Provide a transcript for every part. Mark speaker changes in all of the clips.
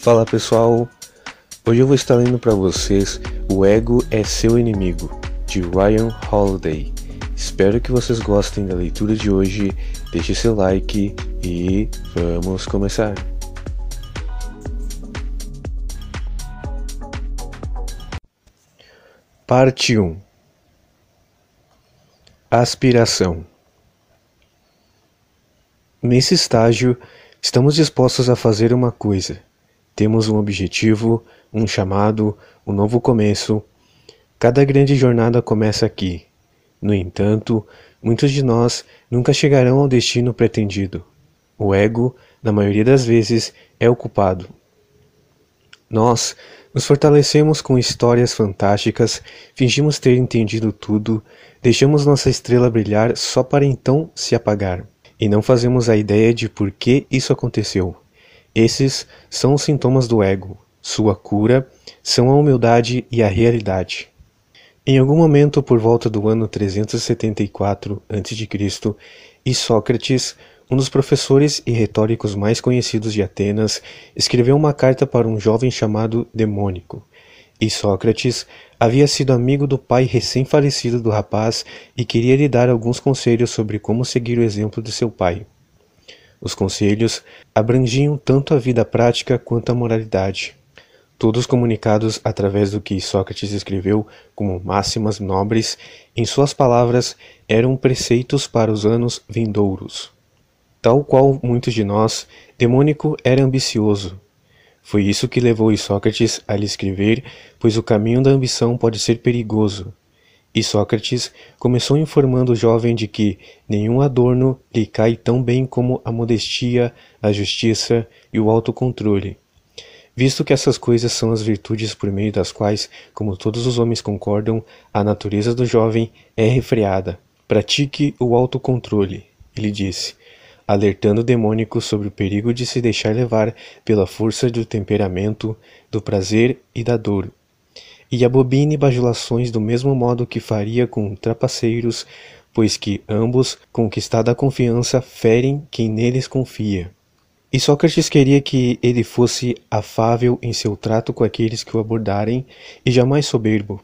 Speaker 1: Fala pessoal, hoje eu vou estar lendo para vocês O Ego é Seu Inimigo, de Ryan Holiday. Espero que vocês gostem da leitura de hoje, deixe seu like e vamos começar. Parte 1 Aspiração Nesse estágio, estamos dispostos a fazer uma coisa temos um objetivo, um chamado, um novo começo. Cada grande jornada começa aqui. No entanto, muitos de nós nunca chegarão ao destino pretendido. O ego, na maioria das vezes, é o culpado. Nós nos fortalecemos com histórias fantásticas, fingimos ter entendido tudo, deixamos nossa estrela brilhar só para então se apagar, e não fazemos a ideia de por que isso aconteceu. Esses são os sintomas do ego. Sua cura são a humildade e a realidade. Em algum momento por volta do ano 374 a.C., Isócrates, um dos professores e retóricos mais conhecidos de Atenas, escreveu uma carta para um jovem chamado Demônico. Isócrates havia sido amigo do pai recém-falecido do rapaz e queria lhe dar alguns conselhos sobre como seguir o exemplo de seu pai. Os conselhos abrangiam tanto a vida prática quanto a moralidade, todos comunicados através do que Sócrates escreveu como máximas nobres, em suas palavras, eram preceitos para os anos vindouros. Tal qual muitos de nós, Demônico era ambicioso. Foi isso que levou Sócrates a lhe escrever, pois o caminho da ambição pode ser perigoso. E Sócrates começou informando o jovem de que nenhum adorno lhe cai tão bem como a modestia, a justiça e o autocontrole. Visto que essas coisas são as virtudes por meio das quais, como todos os homens concordam, a natureza do jovem é refreada. Pratique o autocontrole, ele disse, alertando o demônico sobre o perigo de se deixar levar pela força do temperamento, do prazer e da dor, e abobine bajulações do mesmo modo que faria com trapaceiros, pois que ambos, conquistada a confiança, ferem quem neles confia. E Sócrates queria que ele fosse afável em seu trato com aqueles que o abordarem e jamais soberbo,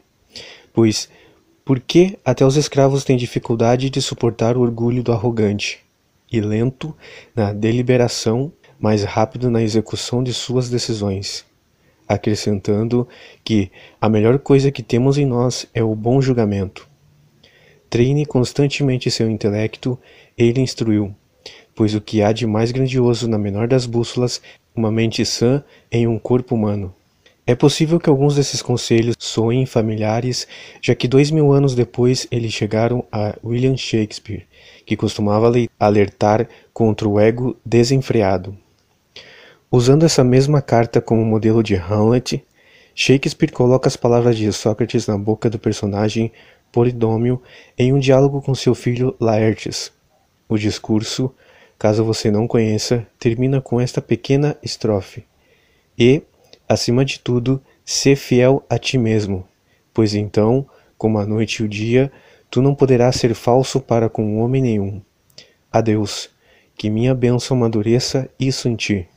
Speaker 1: pois por que até os escravos têm dificuldade de suportar o orgulho do arrogante, e lento na deliberação, mais rápido na execução de suas decisões? acrescentando que a melhor coisa que temos em nós é o bom julgamento. Treine constantemente seu intelecto, ele instruiu, pois o que há de mais grandioso na menor das bússolas, uma mente sã em um corpo humano. É possível que alguns desses conselhos soem familiares, já que dois mil anos depois eles chegaram a William Shakespeare, que costumava alertar contra o ego desenfreado. Usando essa mesma carta como modelo de Hamlet, Shakespeare coloca as palavras de Sócrates na boca do personagem Polidômio em um diálogo com seu filho Laertes. O discurso, caso você não conheça, termina com esta pequena estrofe: E, acima de tudo, sê fiel a ti mesmo, pois então, como a noite e o dia, tu não poderás ser falso para com homem nenhum. Adeus, que minha bênção amadureça isso em ti.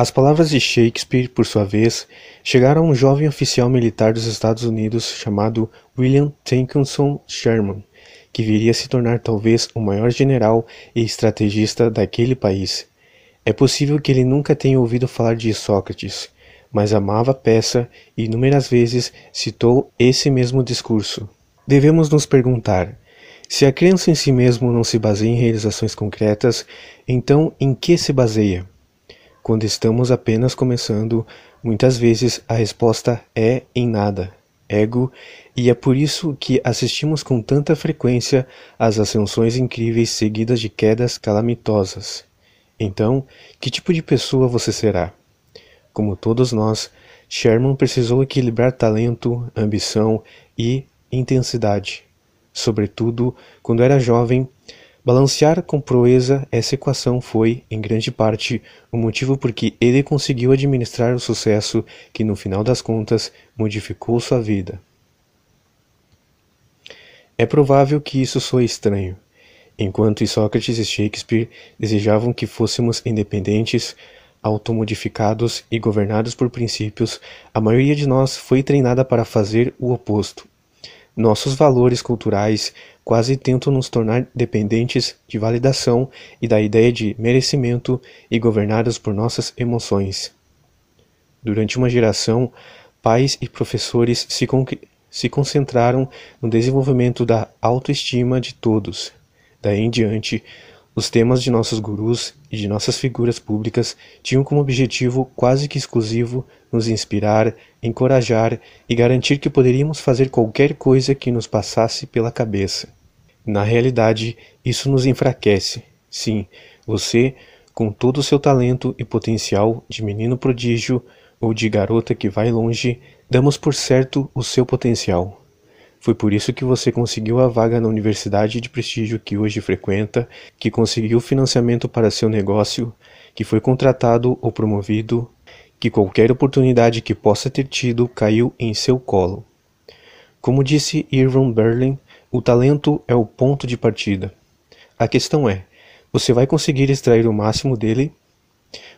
Speaker 1: As palavras de Shakespeare, por sua vez, chegaram a um jovem oficial militar dos Estados Unidos chamado William Tenkinson Sherman, que viria a se tornar talvez o maior general e estrategista daquele país. É possível que ele nunca tenha ouvido falar de Sócrates, mas amava a peça e inúmeras vezes citou esse mesmo discurso. Devemos nos perguntar: se a crença em si mesmo não se baseia em realizações concretas, então em que se baseia? Quando estamos apenas começando, muitas vezes a resposta é em nada, ego, e é por isso que assistimos com tanta frequência às ascensões incríveis seguidas de quedas calamitosas. Então, que tipo de pessoa você será? Como todos nós, Sherman precisou equilibrar talento, ambição e intensidade. Sobretudo, quando era jovem, Balancear com proeza essa equação foi, em grande parte, o motivo por que ele conseguiu administrar o sucesso que, no final das contas, modificou sua vida. É provável que isso soe estranho. Enquanto Sócrates e Shakespeare desejavam que fôssemos independentes, automodificados e governados por princípios, a maioria de nós foi treinada para fazer o oposto. Nossos valores culturais quase tentam nos tornar dependentes de validação e da ideia de merecimento e governados por nossas emoções. Durante uma geração, pais e professores se, con se concentraram no desenvolvimento da autoestima de todos. Daí em diante, os temas de nossos gurus e de nossas figuras públicas tinham como objetivo quase que exclusivo nos inspirar, encorajar e garantir que poderíamos fazer qualquer coisa que nos passasse pela cabeça. Na realidade, isso nos enfraquece. Sim, você, com todo o seu talento e potencial de menino prodígio ou de garota que vai longe, damos por certo o seu potencial. Foi por isso que você conseguiu a vaga na universidade de prestígio que hoje frequenta, que conseguiu financiamento para seu negócio, que foi contratado ou promovido, que qualquer oportunidade que possa ter tido caiu em seu colo. Como disse Irving Berlin, o talento é o ponto de partida. A questão é: você vai conseguir extrair o máximo dele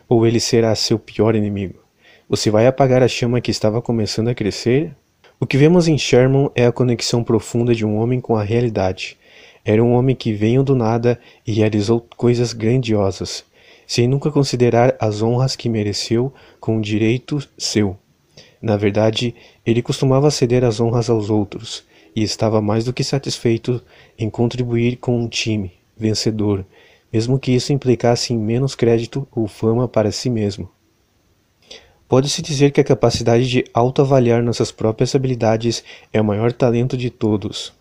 Speaker 1: ou ele será seu pior inimigo? Você vai apagar a chama que estava começando a crescer? O que vemos em Sherman é a conexão profunda de um homem com a realidade. Era um homem que veio do nada e realizou coisas grandiosas, sem nunca considerar as honras que mereceu com direito seu. Na verdade, ele costumava ceder as honras aos outros e estava mais do que satisfeito em contribuir com um time vencedor, mesmo que isso implicasse em menos crédito ou fama para si mesmo. Pode-se dizer que a capacidade de autoavaliar nossas próprias habilidades é o maior talento de todos.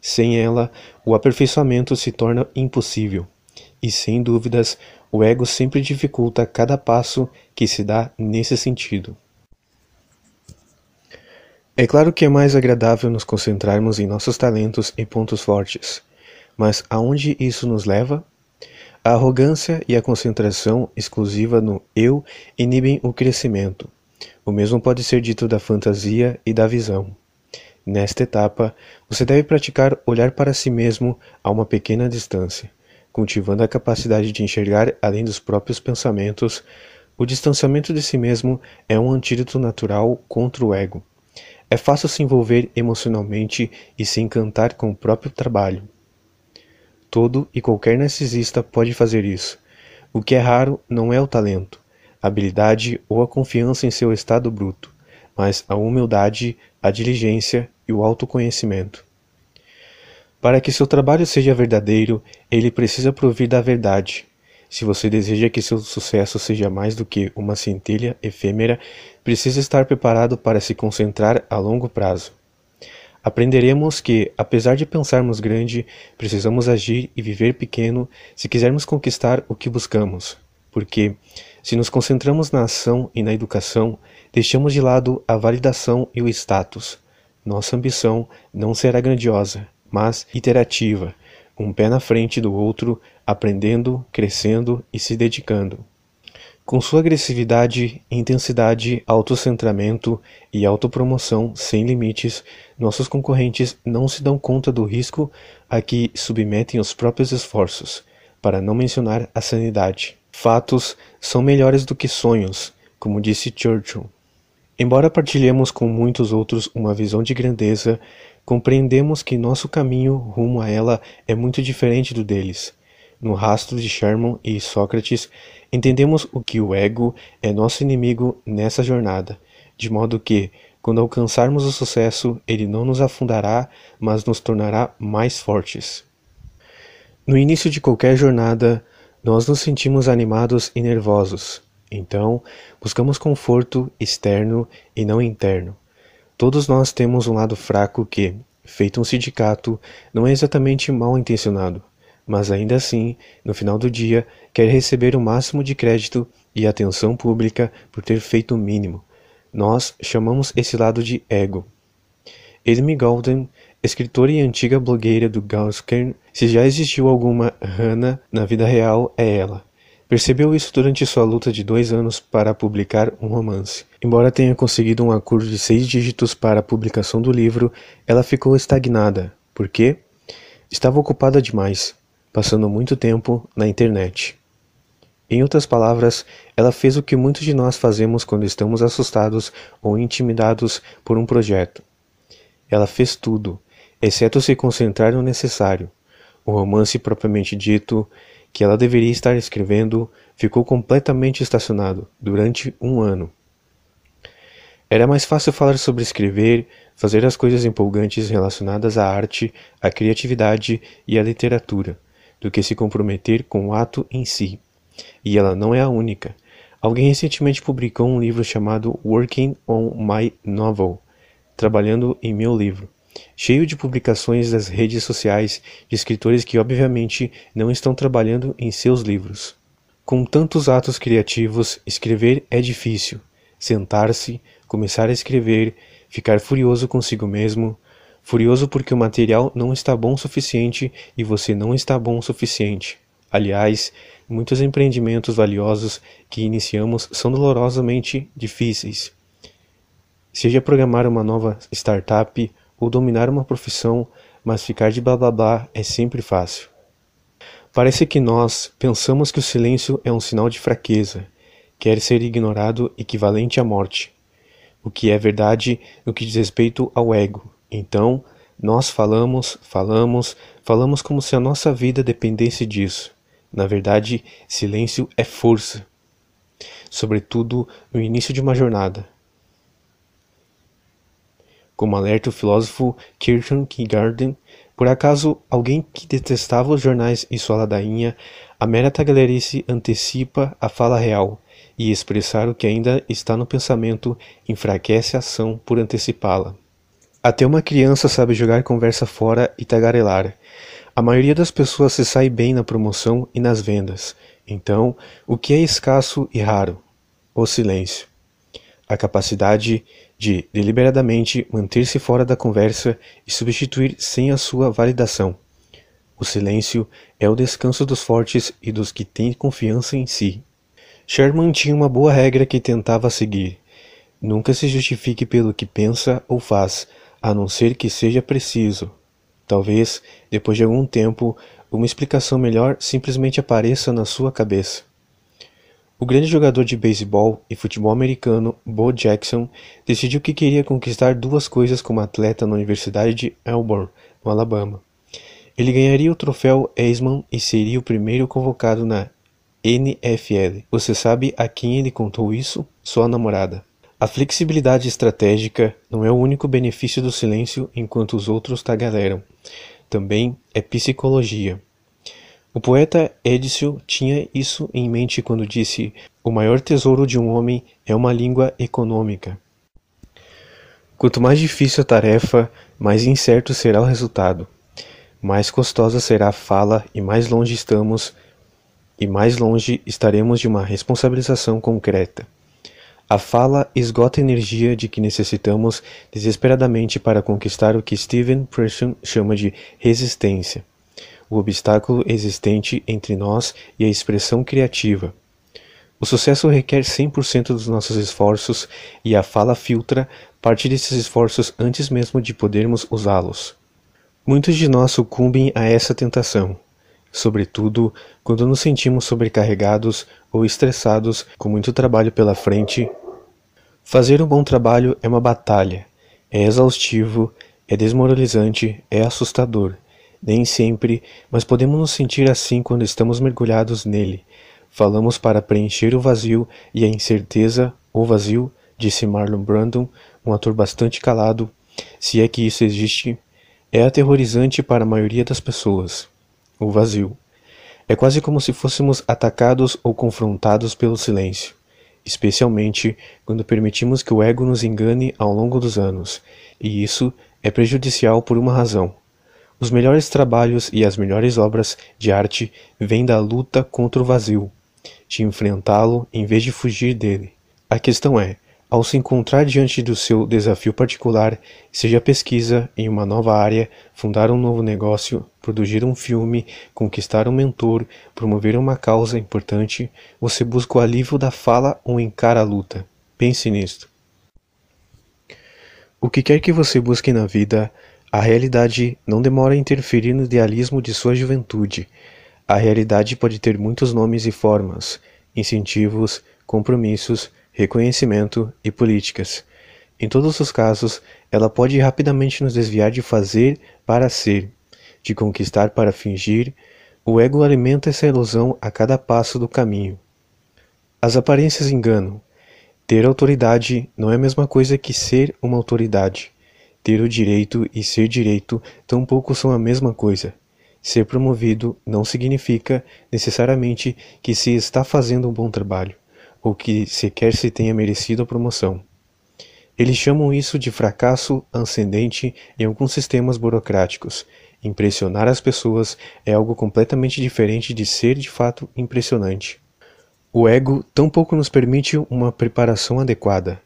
Speaker 1: Sem ela, o aperfeiçoamento se torna impossível, e sem dúvidas, o ego sempre dificulta cada passo que se dá nesse sentido. É claro que é mais agradável nos concentrarmos em nossos talentos e pontos fortes, mas aonde isso nos leva? A arrogância e a concentração exclusiva no eu inibem o crescimento. O mesmo pode ser dito da fantasia e da visão. Nesta etapa, você deve praticar olhar para si mesmo a uma pequena distância, cultivando a capacidade de enxergar além dos próprios pensamentos. O distanciamento de si mesmo é um antídoto natural contra o ego. É fácil se envolver emocionalmente e se encantar com o próprio trabalho. Todo e qualquer narcisista pode fazer isso. O que é raro não é o talento, a habilidade ou a confiança em seu estado bruto, mas a humildade, a diligência e o autoconhecimento. Para que seu trabalho seja verdadeiro, ele precisa provir da verdade, se você deseja que seu sucesso seja mais do que uma centelha efêmera, precisa estar preparado para se concentrar a longo prazo. Aprenderemos que, apesar de pensarmos grande, precisamos agir e viver pequeno se quisermos conquistar o que buscamos. Porque, se nos concentramos na ação e na educação, deixamos de lado a validação e o status. Nossa ambição não será grandiosa, mas iterativa, um pé na frente do outro, aprendendo, crescendo e se dedicando. Com sua agressividade, intensidade, autocentramento e autopromoção sem limites, nossos concorrentes não se dão conta do risco a que submetem os próprios esforços, para não mencionar a sanidade. Fatos são melhores do que sonhos, como disse Churchill. Embora partilhemos com muitos outros uma visão de grandeza, Compreendemos que nosso caminho rumo a ela é muito diferente do deles. No rastro de Sherman e Sócrates, entendemos o que o ego é nosso inimigo nessa jornada, de modo que, quando alcançarmos o sucesso, ele não nos afundará, mas nos tornará mais fortes. No início de qualquer jornada, nós nos sentimos animados e nervosos. Então, buscamos conforto externo e não interno. Todos nós temos um lado fraco que, feito um sindicato, não é exatamente mal intencionado, mas ainda assim, no final do dia, quer receber o máximo de crédito e atenção pública por ter feito o mínimo. Nós chamamos esse lado de ego. Amy Golden, escritora e antiga blogueira do Gauskern, se já existiu alguma Hannah na vida real, é ela. Percebeu isso durante sua luta de dois anos para publicar um romance. Embora tenha conseguido um acordo de seis dígitos para a publicação do livro, ela ficou estagnada, porque estava ocupada demais, passando muito tempo na internet. Em outras palavras, ela fez o que muitos de nós fazemos quando estamos assustados ou intimidados por um projeto. Ela fez tudo, exceto se concentrar no necessário. O romance propriamente dito que ela deveria estar escrevendo ficou completamente estacionado durante um ano. Era mais fácil falar sobre escrever, fazer as coisas empolgantes relacionadas à arte, à criatividade e à literatura, do que se comprometer com o ato em si. E ela não é a única. Alguém recentemente publicou um livro chamado Working on My Novel, trabalhando em meu livro cheio de publicações das redes sociais de escritores que obviamente não estão trabalhando em seus livros. Com tantos atos criativos, escrever é difícil. Sentar-se, começar a escrever, ficar furioso consigo mesmo, furioso porque o material não está bom o suficiente e você não está bom o suficiente. Aliás, muitos empreendimentos valiosos que iniciamos são dolorosamente difíceis. Seja programar uma nova startup ou dominar uma profissão, mas ficar de blá blá blá é sempre fácil. Parece que nós pensamos que o silêncio é um sinal de fraqueza, quer ser ignorado equivalente à morte, o que é verdade no que diz respeito ao ego. Então, nós falamos, falamos, falamos como se a nossa vida dependesse disso. Na verdade, silêncio é força, sobretudo no início de uma jornada como alerta o filósofo Kirchner Garden, por acaso alguém que detestava os jornais e sua ladainha, a mera tagalerice antecipa a fala real, e expressar o que ainda está no pensamento enfraquece a ação por antecipá-la. Até uma criança sabe jogar conversa fora e tagarelar. A maioria das pessoas se sai bem na promoção e nas vendas. Então, o que é escasso e raro? O silêncio a capacidade de deliberadamente manter-se fora da conversa e substituir sem a sua validação. O silêncio é o descanso dos fortes e dos que têm confiança em si. Sherman tinha uma boa regra que tentava seguir: nunca se justifique pelo que pensa ou faz, a não ser que seja preciso. Talvez, depois de algum tempo, uma explicação melhor simplesmente apareça na sua cabeça. O grande jogador de beisebol e futebol americano Bo Jackson decidiu que queria conquistar duas coisas como atleta na Universidade de Auburn, no Alabama. Ele ganharia o troféu Heisman e seria o primeiro convocado na NFL. Você sabe a quem ele contou isso? Sua namorada. A flexibilidade estratégica não é o único benefício do silêncio enquanto os outros tagaleram. Também é psicologia. O poeta Édicio tinha isso em mente quando disse: "O maior tesouro de um homem é uma língua econômica". Quanto mais difícil a tarefa, mais incerto será o resultado. Mais custosa será a fala e mais longe estamos e mais longe estaremos de uma responsabilização concreta. A fala esgota a energia de que necessitamos desesperadamente para conquistar o que Steven Pressum chama de resistência o obstáculo existente entre nós e a expressão criativa. O sucesso requer 100% dos nossos esforços e a fala filtra parte desses esforços antes mesmo de podermos usá-los. Muitos de nós sucumbem a essa tentação, sobretudo quando nos sentimos sobrecarregados ou estressados com muito trabalho pela frente. Fazer um bom trabalho é uma batalha, é exaustivo, é desmoralizante, é assustador nem sempre, mas podemos nos sentir assim quando estamos mergulhados nele. Falamos para preencher o vazio e a incerteza, o vazio, disse Marlon Brandon, um ator bastante calado, se é que isso existe, é aterrorizante para a maioria das pessoas. O vazio. É quase como se fôssemos atacados ou confrontados pelo silêncio, especialmente quando permitimos que o ego nos engane ao longo dos anos, e isso é prejudicial por uma razão. Os melhores trabalhos e as melhores obras de arte vêm da luta contra o vazio, de enfrentá-lo em vez de fugir dele. A questão é, ao se encontrar diante do seu desafio particular, seja pesquisa em uma nova área, fundar um novo negócio, produzir um filme, conquistar um mentor, promover uma causa importante, você busca o alívio da fala ou encara a luta. Pense nisto. O que quer que você busque na vida, a realidade não demora a interferir no idealismo de sua juventude. A realidade pode ter muitos nomes e formas, incentivos, compromissos, reconhecimento e políticas. Em todos os casos, ela pode rapidamente nos desviar de fazer para ser, de conquistar para fingir. O ego alimenta essa ilusão a cada passo do caminho. As aparências enganam. Ter autoridade não é a mesma coisa que ser uma autoridade. Ter o direito e ser direito tampouco são a mesma coisa. Ser promovido não significa, necessariamente, que se está fazendo um bom trabalho, ou que sequer se tenha merecido a promoção. Eles chamam isso de fracasso ascendente em alguns sistemas burocráticos. Impressionar as pessoas é algo completamente diferente de ser de fato impressionante. O ego tampouco nos permite uma preparação adequada.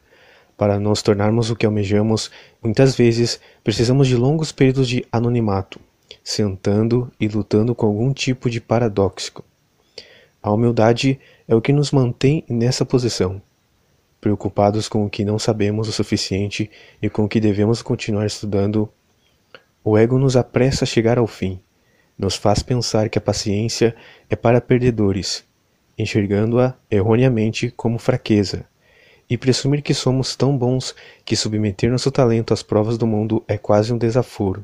Speaker 1: Para nos tornarmos o que almejamos, muitas vezes precisamos de longos períodos de anonimato, sentando e lutando com algum tipo de paradoxo. A humildade é o que nos mantém nessa posição, preocupados com o que não sabemos o suficiente e com o que devemos continuar estudando. O ego nos apressa a chegar ao fim, nos faz pensar que a paciência é para perdedores, enxergando-a erroneamente como fraqueza e presumir que somos tão bons que submeter nosso talento às provas do mundo é quase um desaforo.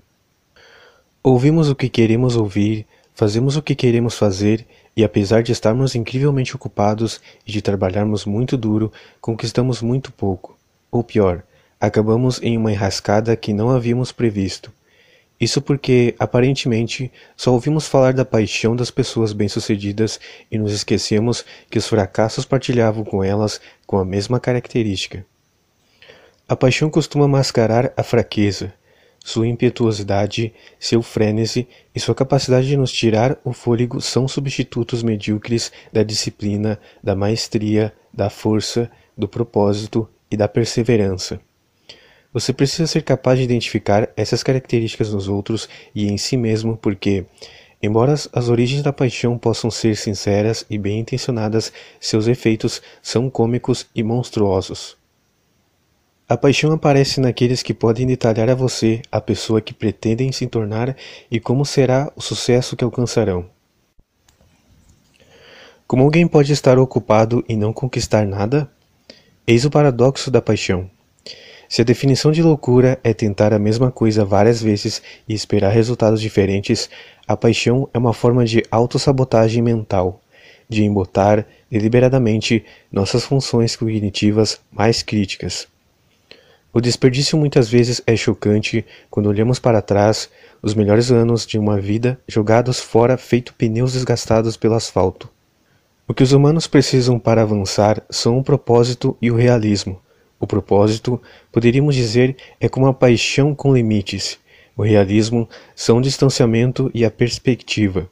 Speaker 1: Ouvimos o que queremos ouvir, fazemos o que queremos fazer, e apesar de estarmos incrivelmente ocupados e de trabalharmos muito duro, conquistamos muito pouco. Ou pior, acabamos em uma enrascada que não havíamos previsto. Isso porque, aparentemente, só ouvimos falar da paixão das pessoas bem-sucedidas e nos esquecemos que os fracassos partilhavam com elas com a mesma característica. A paixão costuma mascarar a fraqueza, sua impetuosidade, seu frênese e sua capacidade de nos tirar o fôlego são substitutos medíocres da disciplina, da maestria, da força, do propósito e da perseverança. Você precisa ser capaz de identificar essas características nos outros e em si mesmo, porque, embora as origens da paixão possam ser sinceras e bem intencionadas, seus efeitos são cômicos e monstruosos. A paixão aparece naqueles que podem detalhar a você a pessoa que pretendem se tornar e como será o sucesso que alcançarão. Como alguém pode estar ocupado e não conquistar nada? Eis o paradoxo da paixão. Se a definição de loucura é tentar a mesma coisa várias vezes e esperar resultados diferentes, a paixão é uma forma de autossabotagem mental, de embotar deliberadamente nossas funções cognitivas mais críticas. O desperdício muitas vezes é chocante quando olhamos para trás os melhores anos de uma vida jogados fora feito pneus desgastados pelo asfalto. O que os humanos precisam para avançar são o propósito e o realismo. O propósito, poderíamos dizer, é como a paixão com limites. O realismo são o distanciamento e a perspectiva.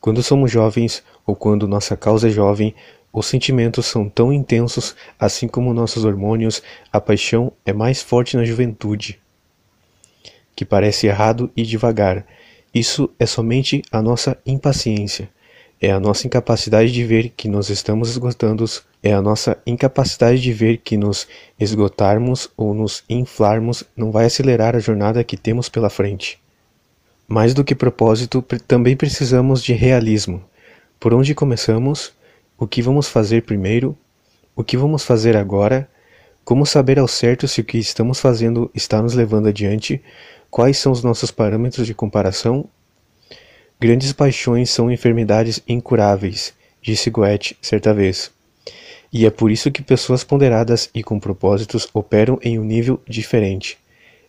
Speaker 1: Quando somos jovens, ou quando nossa causa é jovem, os sentimentos são tão intensos, assim como nossos hormônios, a paixão é mais forte na juventude, que parece errado e devagar. Isso é somente a nossa impaciência, é a nossa incapacidade de ver que nós estamos esgotando é a nossa incapacidade de ver que nos esgotarmos ou nos inflarmos não vai acelerar a jornada que temos pela frente. Mais do que propósito, também precisamos de realismo. Por onde começamos? O que vamos fazer primeiro? O que vamos fazer agora? Como saber ao certo se o que estamos fazendo está nos levando adiante? Quais são os nossos parâmetros de comparação? Grandes paixões são enfermidades incuráveis, disse Goethe certa vez. E é por isso que pessoas ponderadas e com propósitos operam em um nível diferente,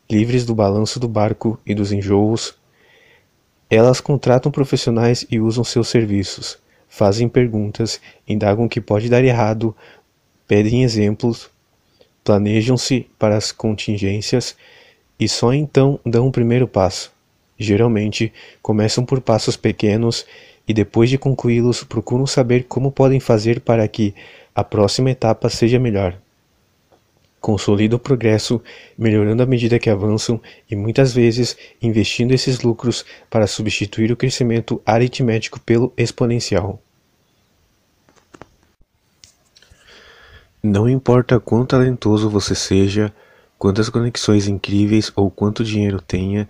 Speaker 1: livres do balanço do barco e dos enjoos. Elas contratam profissionais e usam seus serviços, fazem perguntas, indagam o que pode dar errado, pedem exemplos, planejam-se para as contingências e só então dão o primeiro passo. Geralmente, começam por passos pequenos e depois de concluí-los procuram saber como podem fazer para que a próxima etapa seja melhor. Consolida o progresso, melhorando à medida que avançam e muitas vezes investindo esses lucros para substituir o crescimento aritmético pelo exponencial. Não importa quão talentoso você seja, quantas conexões incríveis ou quanto dinheiro tenha,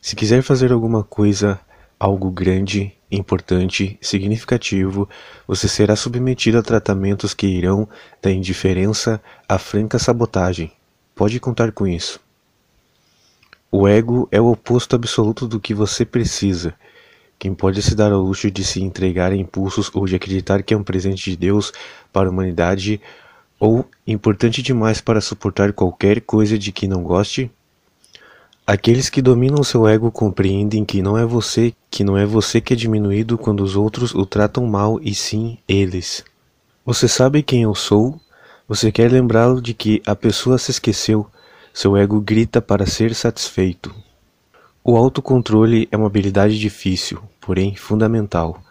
Speaker 1: se quiser fazer alguma coisa, algo grande, importante, significativo, você será submetido a tratamentos que irão da indiferença à franca sabotagem. Pode contar com isso. O ego é o oposto absoluto do que você precisa. Quem pode se dar ao luxo de se entregar a impulsos ou de acreditar que é um presente de Deus para a humanidade ou importante demais para suportar qualquer coisa de que não goste? Aqueles que dominam seu ego compreendem que não é você, que não é você que é diminuído quando os outros o tratam mal e sim eles. Você sabe quem eu sou? Você quer lembrá-lo de que a pessoa se esqueceu. Seu ego grita para ser satisfeito. O autocontrole é uma habilidade difícil, porém fundamental.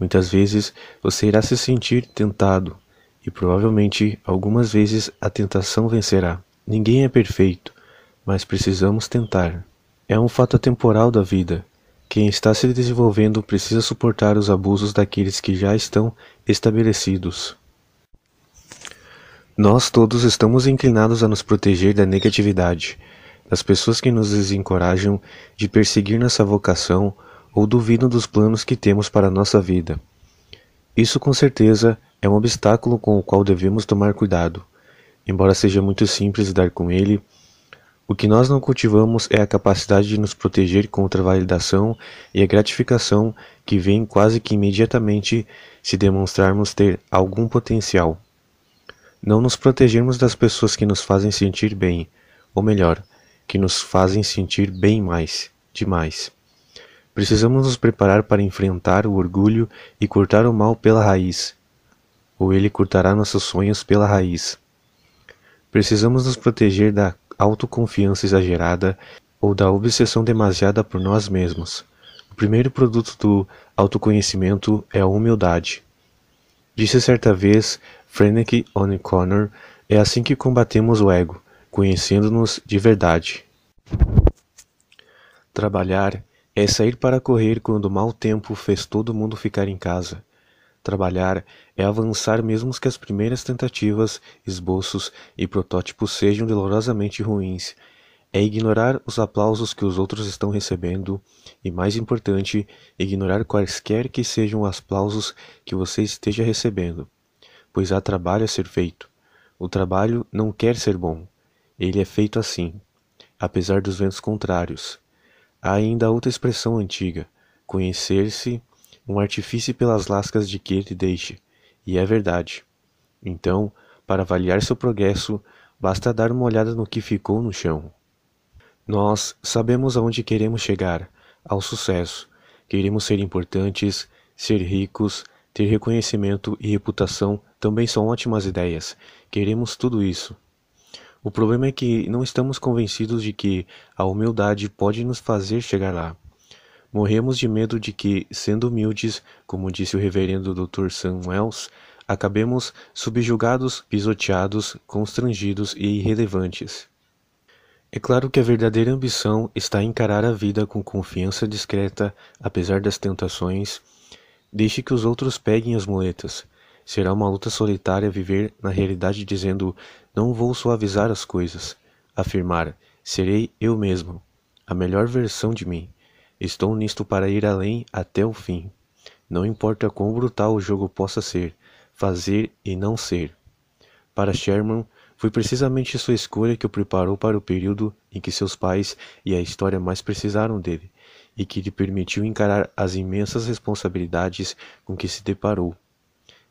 Speaker 1: Muitas vezes você irá se sentir tentado e provavelmente algumas vezes a tentação vencerá. Ninguém é perfeito mas precisamos tentar. É um fato atemporal da vida. Quem está se desenvolvendo precisa suportar os abusos daqueles que já estão estabelecidos. Nós todos estamos inclinados a nos proteger da negatividade, das pessoas que nos desencorajam de perseguir nossa vocação ou duvidam dos planos que temos para a nossa vida. Isso com certeza é um obstáculo com o qual devemos tomar cuidado. Embora seja muito simples lidar com ele, o que nós não cultivamos é a capacidade de nos proteger contra a validação e a gratificação que vem quase que imediatamente se demonstrarmos ter algum potencial. Não nos protegemos das pessoas que nos fazem sentir bem, ou melhor, que nos fazem sentir bem mais, demais. Precisamos nos preparar para enfrentar o orgulho e cortar o mal pela raiz, ou ele cortará nossos sonhos pela raiz. Precisamos nos proteger da autoconfiança exagerada ou da obsessão demasiada por nós mesmos. O primeiro produto do autoconhecimento é a humildade. Disse certa vez French O'Connor: é assim que combatemos o ego, conhecendo-nos de verdade. Trabalhar é sair para correr quando o mau tempo fez todo mundo ficar em casa. Trabalhar é avançar mesmo que as primeiras tentativas, esboços e protótipos sejam dolorosamente ruins. É ignorar os aplausos que os outros estão recebendo e, mais importante, ignorar quaisquer que sejam os aplausos que você esteja recebendo, pois há trabalho a ser feito. O trabalho não quer ser bom, ele é feito assim, apesar dos ventos contrários. Há ainda outra expressão antiga: conhecer-se um artifício pelas lascas de que ele deixa, e é verdade. Então, para avaliar seu progresso, basta dar uma olhada no que ficou no chão. Nós sabemos aonde queremos chegar, ao sucesso. Queremos ser importantes, ser ricos, ter reconhecimento e reputação também são ótimas ideias. Queremos tudo isso. O problema é que não estamos convencidos de que a humildade pode nos fazer chegar lá. Morremos de medo de que, sendo humildes, como disse o reverendo Dr. Sam Wells, acabemos subjugados, pisoteados, constrangidos e irrelevantes. É claro que a verdadeira ambição está em encarar a vida com confiança discreta, apesar das tentações. Deixe que os outros peguem as muletas. Será uma luta solitária viver na realidade dizendo: Não vou suavizar as coisas. Afirmar: Serei eu mesmo, a melhor versão de mim. Estou nisto para ir além até o fim. Não importa quão brutal o jogo possa ser, fazer e não ser. Para Sherman, foi precisamente sua escolha que o preparou para o período em que seus pais e a história mais precisaram dele, e que lhe permitiu encarar as imensas responsabilidades com que se deparou.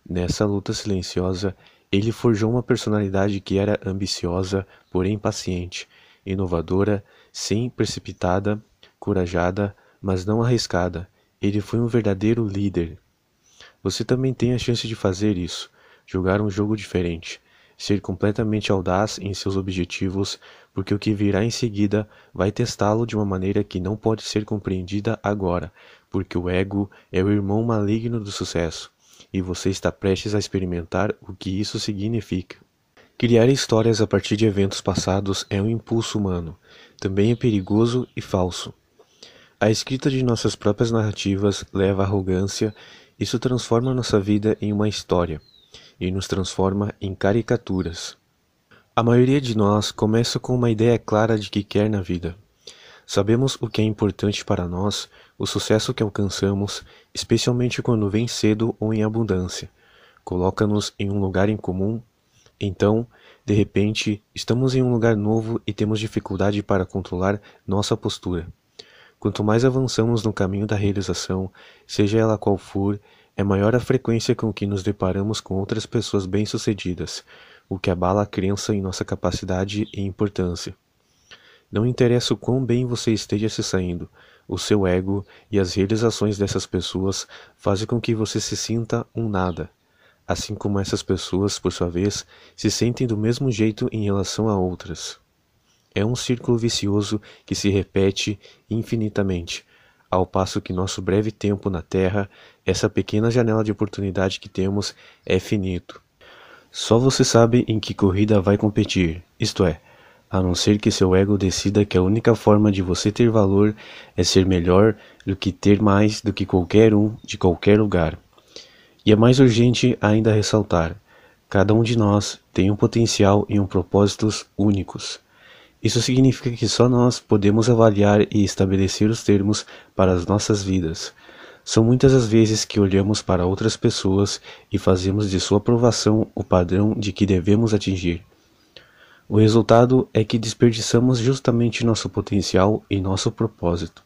Speaker 1: Nessa luta silenciosa, ele forjou uma personalidade que era ambiciosa, porém paciente, inovadora, sem precipitada, corajada, mas não arriscada. Ele foi um verdadeiro líder. Você também tem a chance de fazer isso, jogar um jogo diferente, ser completamente audaz em seus objetivos, porque o que virá em seguida vai testá-lo de uma maneira que não pode ser compreendida agora, porque o ego é o irmão maligno do sucesso, e você está prestes a experimentar o que isso significa. Criar histórias a partir de eventos passados é um impulso humano. Também é perigoso e falso. A escrita de nossas próprias narrativas leva à arrogância, isso transforma nossa vida em uma história e nos transforma em caricaturas. A maioria de nós começa com uma ideia clara de que quer na vida. Sabemos o que é importante para nós, o sucesso que alcançamos, especialmente quando vem cedo ou em abundância, coloca-nos em um lugar em comum. Então, de repente, estamos em um lugar novo e temos dificuldade para controlar nossa postura. Quanto mais avançamos no caminho da realização, seja ela qual for, é maior a frequência com que nos deparamos com outras pessoas bem-sucedidas, o que abala a crença em nossa capacidade e importância. Não interessa o quão bem você esteja se saindo, o seu ego e as realizações dessas pessoas fazem com que você se sinta um nada. Assim como essas pessoas, por sua vez, se sentem do mesmo jeito em relação a outras. É um círculo vicioso que se repete infinitamente. Ao passo que nosso breve tempo na Terra, essa pequena janela de oportunidade que temos é finito. Só você sabe em que corrida vai competir, isto é, a não ser que seu ego decida que a única forma de você ter valor é ser melhor do que ter mais do que qualquer um de qualquer lugar. E é mais urgente ainda ressaltar: cada um de nós tem um potencial e um propósitos únicos. Isso significa que só nós podemos avaliar e estabelecer os termos para as nossas vidas. São muitas as vezes que olhamos para outras pessoas e fazemos de sua aprovação o padrão de que devemos atingir. O resultado é que desperdiçamos justamente nosso potencial e nosso propósito.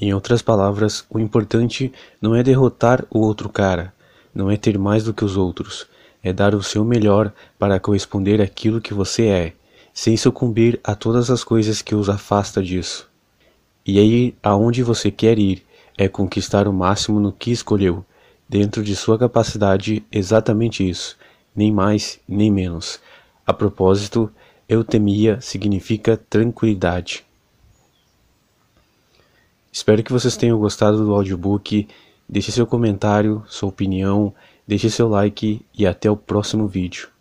Speaker 1: Em outras palavras, o importante não é derrotar o outro cara, não é ter mais do que os outros, é dar o seu melhor para corresponder àquilo que você é, sem sucumbir a todas as coisas que os afasta disso. E aí, aonde você quer ir é conquistar o máximo no que escolheu, dentro de sua capacidade, exatamente isso, nem mais nem menos. A propósito, eutemia significa tranquilidade. Espero que vocês tenham gostado do audiobook. Deixe seu comentário, sua opinião, deixe seu like e até o próximo vídeo.